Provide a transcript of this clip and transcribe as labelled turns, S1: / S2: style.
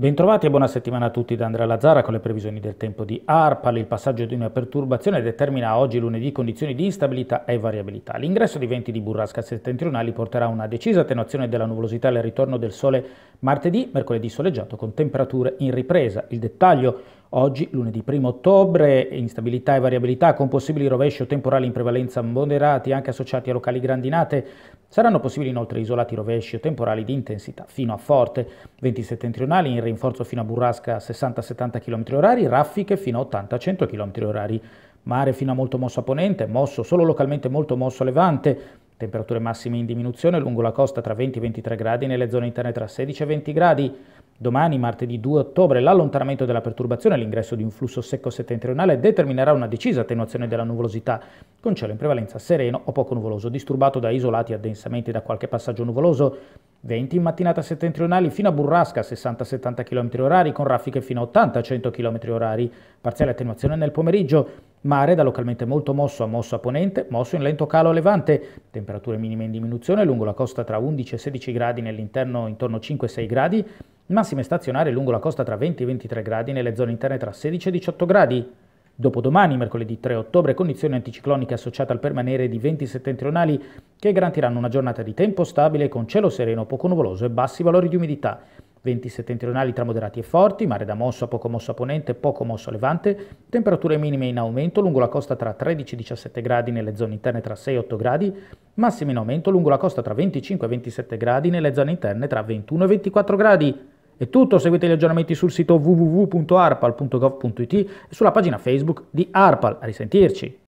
S1: Bentrovati e buona settimana a tutti da Andrea Lazzara con le previsioni del tempo di ARPAL. Il passaggio di una perturbazione determina oggi lunedì condizioni di instabilità e variabilità. L'ingresso di venti di burrasca settentrionali porterà a una decisa attenuazione della nuvolosità e al ritorno del sole martedì, mercoledì soleggiato con temperature in ripresa. Il dettaglio Oggi, lunedì 1 ottobre, instabilità e variabilità con possibili rovesci o temporali in prevalenza moderati anche associati a locali grandinate. Saranno possibili inoltre isolati rovesci o temporali di intensità fino a forte, venti settentrionali in rinforzo fino a burrasca a 60-70 km h raffiche fino a 80-100 km h mare fino a molto mosso a ponente, mosso solo localmente molto mosso a levante, temperature massime in diminuzione lungo la costa tra 20 e 23 gradi nelle zone interne tra 16 e 20 gradi, Domani, martedì 2 ottobre, l'allontanamento della perturbazione e l'ingresso di un flusso secco settentrionale determinerà una decisa attenuazione della nuvolosità, con cielo in prevalenza sereno o poco nuvoloso, disturbato da isolati addensamenti da qualche passaggio nuvoloso. Venti in mattinata settentrionali fino a burrasca, a 60-70 km h con raffiche fino a 80-100 km h Parziale attenuazione nel pomeriggio. Mare da localmente molto mosso a mosso a ponente, mosso in lento calo a levante, temperature minime in diminuzione lungo la costa tra 11 e 16 gradi nell'interno intorno 5-6 gradi, massime stazionarie lungo la costa tra 20 e 23 gradi nelle zone interne tra 16 e 18 gradi. Dopodomani, mercoledì 3 ottobre, condizioni anticicloniche associate al permanere di venti settentrionali che garantiranno una giornata di tempo stabile con cielo sereno, poco nuvoloso e bassi valori di umidità venti settentrionali tra moderati e forti, mare da mosso a poco mosso a ponente, poco mosso a levante, temperature minime in aumento lungo la costa tra 13 e 17 gradi nelle zone interne tra 6 e 8 gradi, massime in aumento lungo la costa tra 25 e 27 gradi nelle zone interne tra 21 e 24 gradi. È tutto, seguite gli aggiornamenti sul sito www.arpal.gov.it e sulla pagina Facebook di Arpal. A risentirci!